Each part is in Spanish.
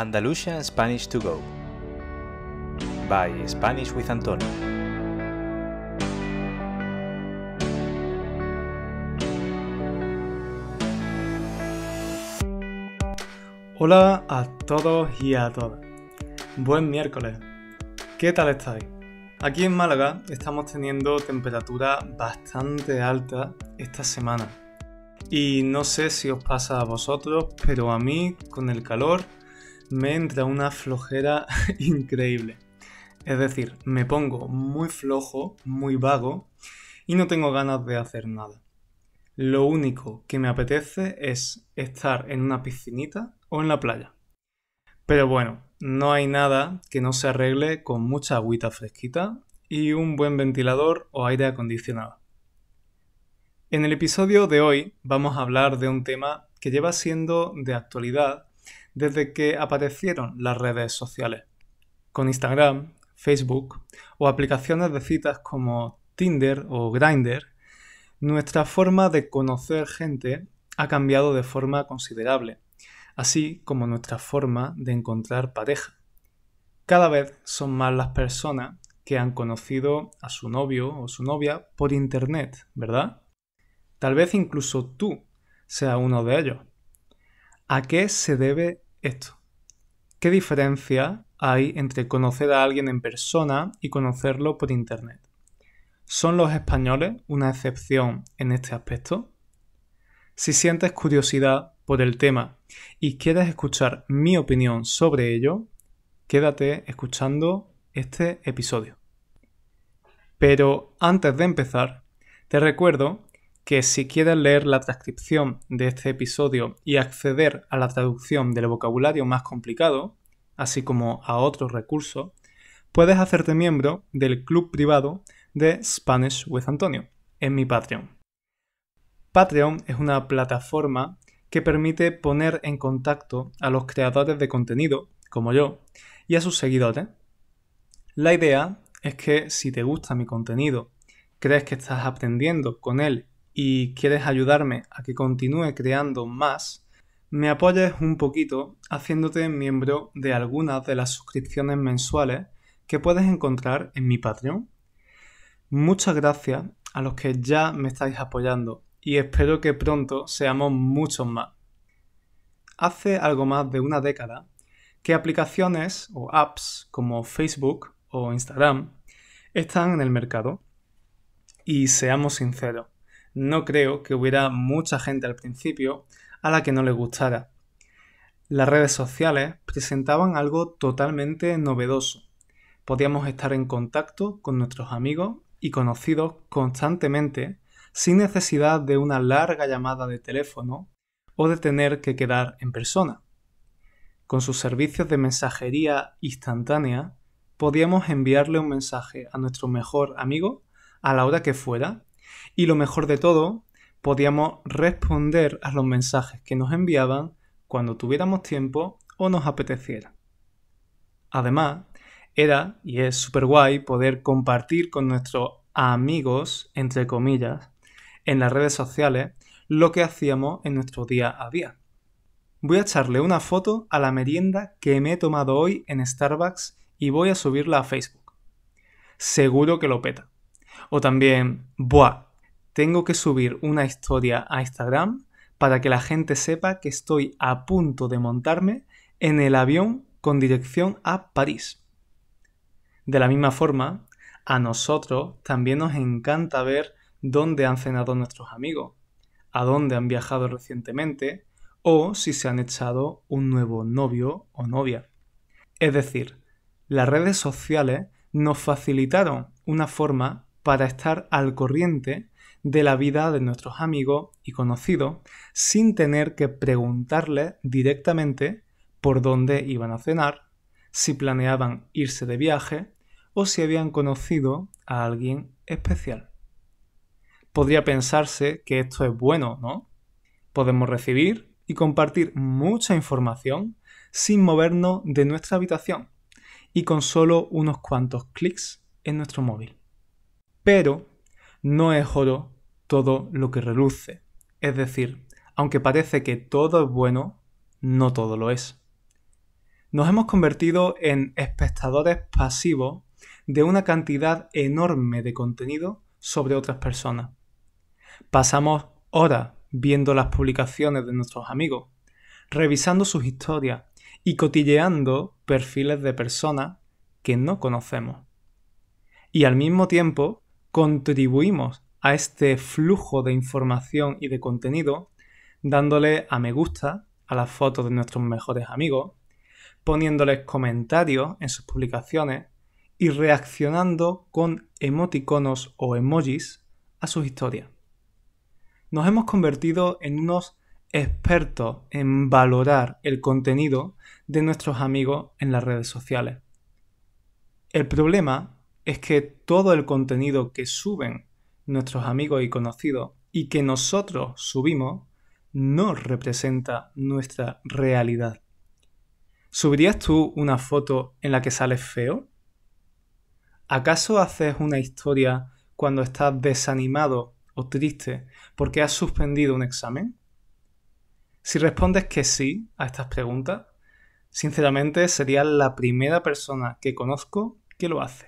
Andalusian Spanish to Go by Spanish with Antonio. Hola a todos y a todas. Buen miércoles. ¿Qué tal estáis? Aquí en Málaga estamos teniendo temperatura bastante alta esta semana. Y no sé si os pasa a vosotros, pero a mí con el calor me entra una flojera increíble. Es decir, me pongo muy flojo, muy vago y no tengo ganas de hacer nada. Lo único que me apetece es estar en una piscinita o en la playa. Pero bueno, no hay nada que no se arregle con mucha agüita fresquita y un buen ventilador o aire acondicionado. En el episodio de hoy vamos a hablar de un tema que lleva siendo de actualidad desde que aparecieron las redes sociales, con Instagram, Facebook o aplicaciones de citas como Tinder o Grindr, nuestra forma de conocer gente ha cambiado de forma considerable, así como nuestra forma de encontrar pareja. Cada vez son más las personas que han conocido a su novio o su novia por Internet, ¿verdad? Tal vez incluso tú seas uno de ellos. ¿A qué se debe esto. ¿Qué diferencia hay entre conocer a alguien en persona y conocerlo por Internet? ¿Son los españoles una excepción en este aspecto? Si sientes curiosidad por el tema y quieres escuchar mi opinión sobre ello, quédate escuchando este episodio. Pero antes de empezar, te recuerdo que si quieres leer la transcripción de este episodio y acceder a la traducción del vocabulario más complicado, así como a otros recursos, puedes hacerte miembro del club privado de Spanish with Antonio en mi Patreon. Patreon es una plataforma que permite poner en contacto a los creadores de contenido, como yo, y a sus seguidores. La idea es que si te gusta mi contenido, crees que estás aprendiendo con él y quieres ayudarme a que continúe creando más, me apoyes un poquito haciéndote miembro de algunas de las suscripciones mensuales que puedes encontrar en mi Patreon. Muchas gracias a los que ya me estáis apoyando y espero que pronto seamos muchos más. Hace algo más de una década que aplicaciones o apps como Facebook o Instagram están en el mercado. Y seamos sinceros, no creo que hubiera mucha gente al principio a la que no le gustara. Las redes sociales presentaban algo totalmente novedoso. Podíamos estar en contacto con nuestros amigos y conocidos constantemente sin necesidad de una larga llamada de teléfono o de tener que quedar en persona. Con sus servicios de mensajería instantánea, podíamos enviarle un mensaje a nuestro mejor amigo a la hora que fuera y lo mejor de todo, podíamos responder a los mensajes que nos enviaban cuando tuviéramos tiempo o nos apeteciera. Además, era y es súper guay poder compartir con nuestros amigos, entre comillas, en las redes sociales lo que hacíamos en nuestro día a día. Voy a echarle una foto a la merienda que me he tomado hoy en Starbucks y voy a subirla a Facebook. Seguro que lo peta. O también, buah, tengo que subir una historia a Instagram para que la gente sepa que estoy a punto de montarme en el avión con dirección a París. De la misma forma, a nosotros también nos encanta ver dónde han cenado nuestros amigos, a dónde han viajado recientemente o si se han echado un nuevo novio o novia. Es decir, las redes sociales nos facilitaron una forma para estar al corriente de la vida de nuestros amigos y conocidos sin tener que preguntarles directamente por dónde iban a cenar, si planeaban irse de viaje o si habían conocido a alguien especial. Podría pensarse que esto es bueno, ¿no? Podemos recibir y compartir mucha información sin movernos de nuestra habitación y con solo unos cuantos clics en nuestro móvil pero no es oro todo lo que reluce. Es decir, aunque parece que todo es bueno, no todo lo es. Nos hemos convertido en espectadores pasivos de una cantidad enorme de contenido sobre otras personas. Pasamos horas viendo las publicaciones de nuestros amigos, revisando sus historias y cotilleando perfiles de personas que no conocemos. Y al mismo tiempo contribuimos a este flujo de información y de contenido dándole a me gusta a las fotos de nuestros mejores amigos, poniéndoles comentarios en sus publicaciones y reaccionando con emoticonos o emojis a sus historias. Nos hemos convertido en unos expertos en valorar el contenido de nuestros amigos en las redes sociales. El problema es que todo el contenido que suben nuestros amigos y conocidos y que nosotros subimos no representa nuestra realidad. ¿Subirías tú una foto en la que sales feo? ¿Acaso haces una historia cuando estás desanimado o triste porque has suspendido un examen? Si respondes que sí a estas preguntas, sinceramente serías la primera persona que conozco que lo hace.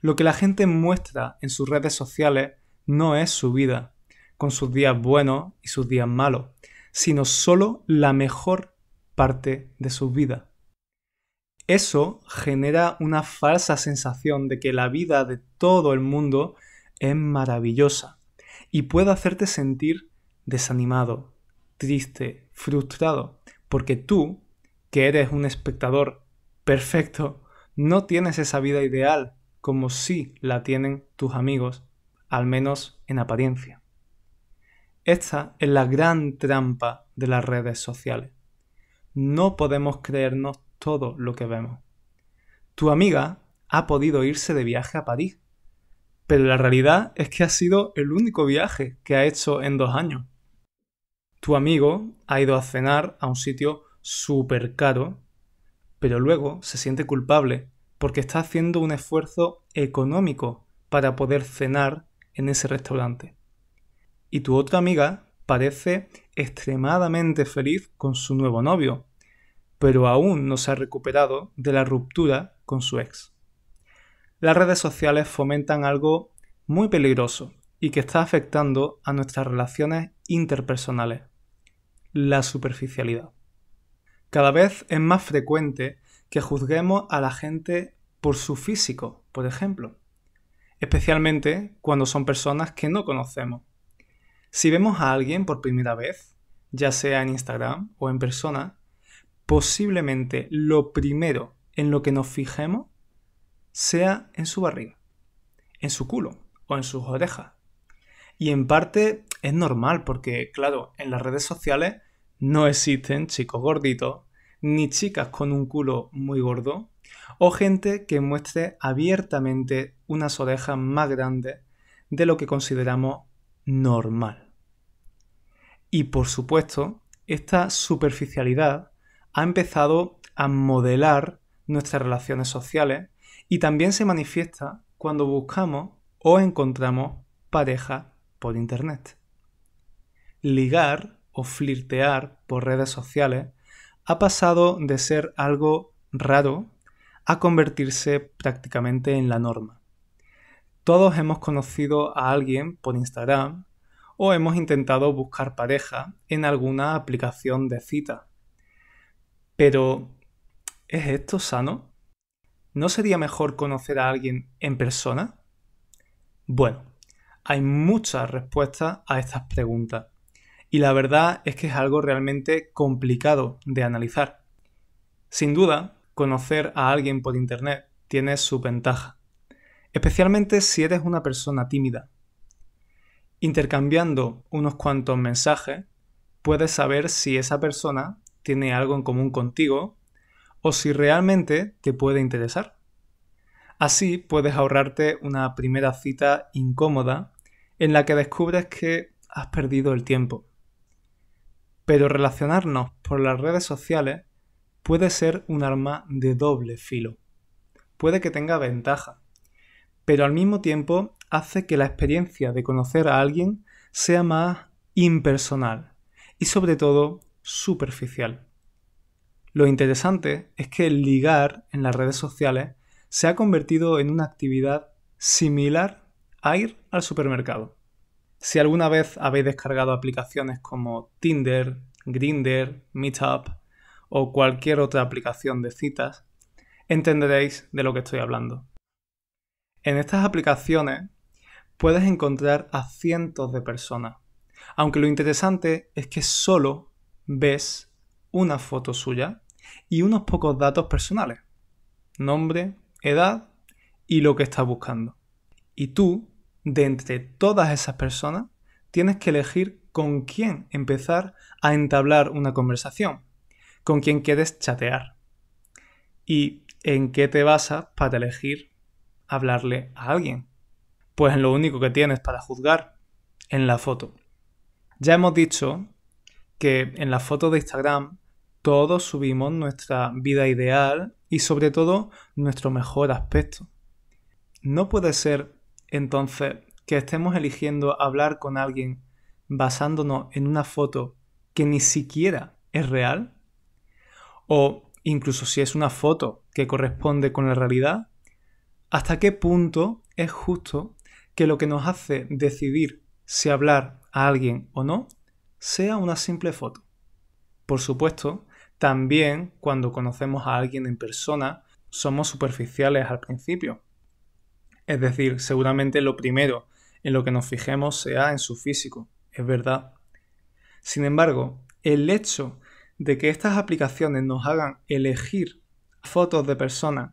Lo que la gente muestra en sus redes sociales no es su vida, con sus días buenos y sus días malos, sino solo la mejor parte de su vida. Eso genera una falsa sensación de que la vida de todo el mundo es maravillosa y puede hacerte sentir desanimado, triste, frustrado, porque tú, que eres un espectador perfecto, no tienes esa vida ideal como si la tienen tus amigos, al menos en apariencia. Esta es la gran trampa de las redes sociales. No podemos creernos todo lo que vemos. Tu amiga ha podido irse de viaje a París, pero la realidad es que ha sido el único viaje que ha hecho en dos años. Tu amigo ha ido a cenar a un sitio súper caro, pero luego se siente culpable porque está haciendo un esfuerzo económico para poder cenar en ese restaurante. Y tu otra amiga parece extremadamente feliz con su nuevo novio, pero aún no se ha recuperado de la ruptura con su ex. Las redes sociales fomentan algo muy peligroso y que está afectando a nuestras relaciones interpersonales, la superficialidad. Cada vez es más frecuente que juzguemos a la gente por su físico, por ejemplo, especialmente cuando son personas que no conocemos. Si vemos a alguien por primera vez, ya sea en Instagram o en persona, posiblemente lo primero en lo que nos fijemos sea en su barriga, en su culo o en sus orejas. Y en parte es normal porque, claro, en las redes sociales no existen chicos gorditos, ni chicas con un culo muy gordo, o gente que muestre abiertamente unas orejas más grandes de lo que consideramos normal. Y por supuesto, esta superficialidad ha empezado a modelar nuestras relaciones sociales y también se manifiesta cuando buscamos o encontramos pareja por Internet. Ligar o flirtear por redes sociales ha pasado de ser algo raro a convertirse prácticamente en la norma. Todos hemos conocido a alguien por Instagram o hemos intentado buscar pareja en alguna aplicación de cita. Pero, ¿es esto sano? ¿No sería mejor conocer a alguien en persona? Bueno, hay muchas respuestas a estas preguntas y la verdad es que es algo realmente complicado de analizar. Sin duda, conocer a alguien por Internet tiene su ventaja, especialmente si eres una persona tímida. Intercambiando unos cuantos mensajes, puedes saber si esa persona tiene algo en común contigo o si realmente te puede interesar. Así puedes ahorrarte una primera cita incómoda en la que descubres que has perdido el tiempo pero relacionarnos por las redes sociales puede ser un arma de doble filo. Puede que tenga ventaja, pero al mismo tiempo hace que la experiencia de conocer a alguien sea más impersonal y sobre todo superficial. Lo interesante es que ligar en las redes sociales se ha convertido en una actividad similar a ir al supermercado. Si alguna vez habéis descargado aplicaciones como Tinder, Grinder, Meetup o cualquier otra aplicación de citas, entenderéis de lo que estoy hablando. En estas aplicaciones puedes encontrar a cientos de personas, aunque lo interesante es que solo ves una foto suya y unos pocos datos personales, nombre, edad y lo que estás buscando. Y tú de entre todas esas personas, tienes que elegir con quién empezar a entablar una conversación, con quién quieres chatear y en qué te basas para elegir hablarle a alguien. Pues en lo único que tienes para juzgar, en la foto. Ya hemos dicho que en la foto de Instagram todos subimos nuestra vida ideal y sobre todo nuestro mejor aspecto. No puede ser entonces, que estemos eligiendo hablar con alguien basándonos en una foto que ni siquiera es real, o incluso si es una foto que corresponde con la realidad, ¿hasta qué punto es justo que lo que nos hace decidir si hablar a alguien o no sea una simple foto? Por supuesto, también cuando conocemos a alguien en persona, somos superficiales al principio es decir, seguramente lo primero en lo que nos fijemos sea en su físico, es verdad. Sin embargo, el hecho de que estas aplicaciones nos hagan elegir fotos de personas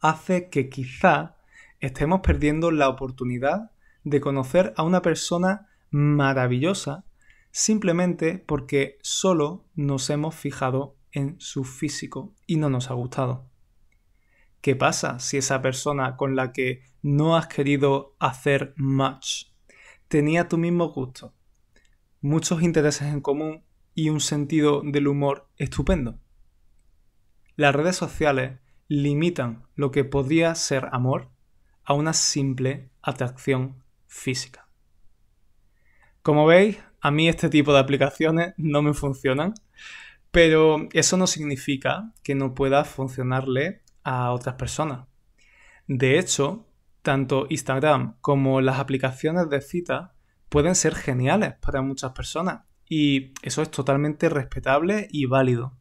hace que quizá estemos perdiendo la oportunidad de conocer a una persona maravillosa simplemente porque solo nos hemos fijado en su físico y no nos ha gustado. ¿Qué pasa si esa persona con la que no has querido hacer match tenía tu mismo gusto, muchos intereses en común y un sentido del humor estupendo? Las redes sociales limitan lo que podría ser amor a una simple atracción física. Como veis, a mí este tipo de aplicaciones no me funcionan, pero eso no significa que no pueda funcionarle a otras personas. De hecho, tanto Instagram como las aplicaciones de cita pueden ser geniales para muchas personas y eso es totalmente respetable y válido.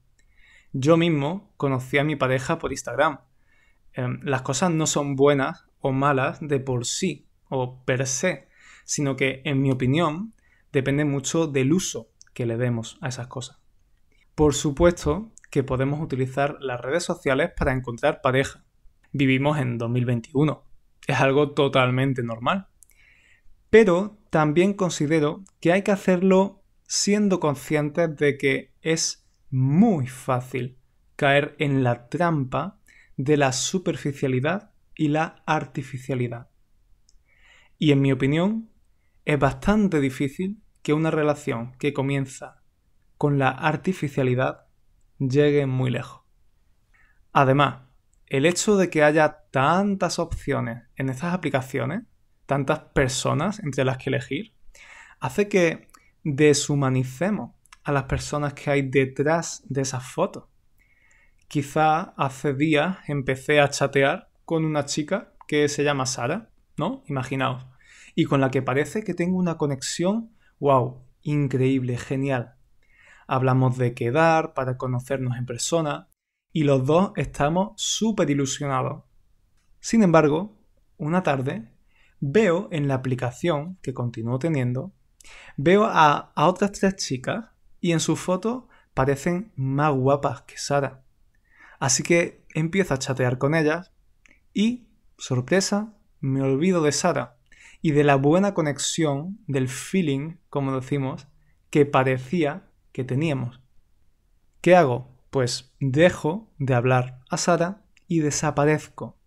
Yo mismo conocí a mi pareja por Instagram. Em, las cosas no son buenas o malas de por sí o per se, sino que, en mi opinión, depende mucho del uso que le demos a esas cosas. Por supuesto, que podemos utilizar las redes sociales para encontrar pareja. Vivimos en 2021. Es algo totalmente normal. Pero también considero que hay que hacerlo siendo conscientes de que es muy fácil caer en la trampa de la superficialidad y la artificialidad. Y en mi opinión, es bastante difícil que una relación que comienza con la artificialidad llegue muy lejos. Además, el hecho de que haya tantas opciones en estas aplicaciones, tantas personas entre las que elegir, hace que deshumanicemos a las personas que hay detrás de esas fotos. Quizá hace días empecé a chatear con una chica que se llama Sara, ¿no? Imaginaos. Y con la que parece que tengo una conexión, wow, increíble, genial hablamos de quedar para conocernos en persona y los dos estamos súper ilusionados. Sin embargo, una tarde veo en la aplicación que continúo teniendo, veo a, a otras tres chicas y en sus fotos parecen más guapas que Sara. Así que empiezo a chatear con ellas y, sorpresa, me olvido de Sara y de la buena conexión, del feeling, como decimos, que parecía que teníamos. ¿Qué hago? Pues dejo de hablar a Sara y desaparezco.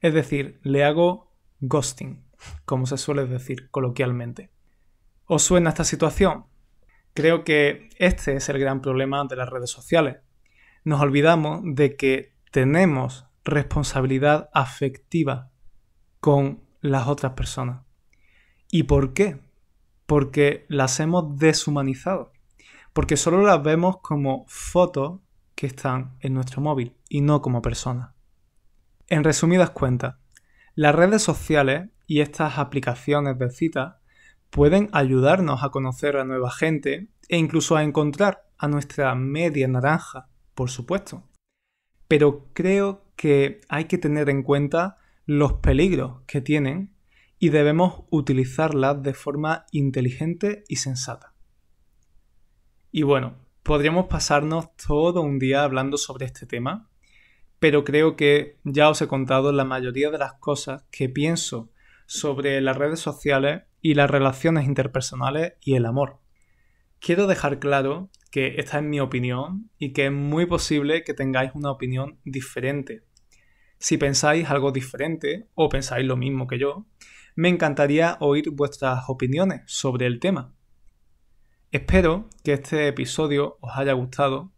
Es decir, le hago ghosting, como se suele decir coloquialmente. ¿Os suena esta situación? Creo que este es el gran problema de las redes sociales. Nos olvidamos de que tenemos responsabilidad afectiva con las otras personas. ¿Y por qué? Porque las hemos deshumanizado porque solo las vemos como fotos que están en nuestro móvil y no como personas. En resumidas cuentas, las redes sociales y estas aplicaciones de citas pueden ayudarnos a conocer a nueva gente e incluso a encontrar a nuestra media naranja, por supuesto. Pero creo que hay que tener en cuenta los peligros que tienen y debemos utilizarlas de forma inteligente y sensata. Y bueno, podríamos pasarnos todo un día hablando sobre este tema, pero creo que ya os he contado la mayoría de las cosas que pienso sobre las redes sociales y las relaciones interpersonales y el amor. Quiero dejar claro que esta es mi opinión y que es muy posible que tengáis una opinión diferente. Si pensáis algo diferente o pensáis lo mismo que yo, me encantaría oír vuestras opiniones sobre el tema. Espero que este episodio os haya gustado.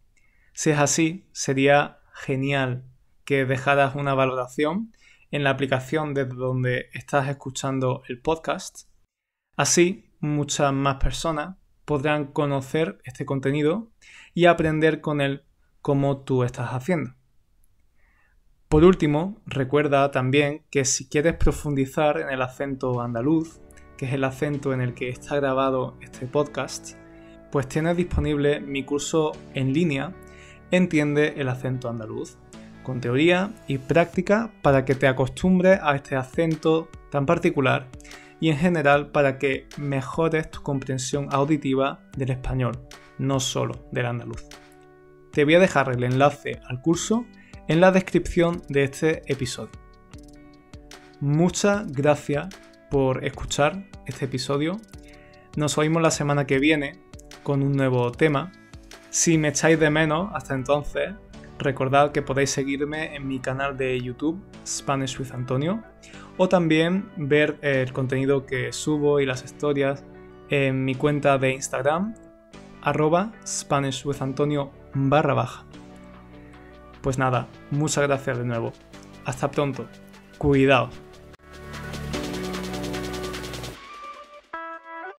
Si es así, sería genial que dejaras una valoración en la aplicación desde donde estás escuchando el podcast. Así, muchas más personas podrán conocer este contenido y aprender con él cómo tú estás haciendo. Por último, recuerda también que si quieres profundizar en el acento andaluz, que es el acento en el que está grabado este podcast, pues tienes disponible mi curso en línea Entiende el acento andaluz, con teoría y práctica para que te acostumbres a este acento tan particular y en general para que mejores tu comprensión auditiva del español, no solo del andaluz. Te voy a dejar el enlace al curso en la descripción de este episodio. Muchas gracias por escuchar este episodio. Nos oímos la semana que viene con un nuevo tema. Si me echáis de menos hasta entonces, recordad que podéis seguirme en mi canal de YouTube, Spanish with Antonio, o también ver el contenido que subo y las historias en mi cuenta de Instagram, arroba Spanish Antonio barra baja. Pues nada, muchas gracias de nuevo. Hasta pronto. Cuidado.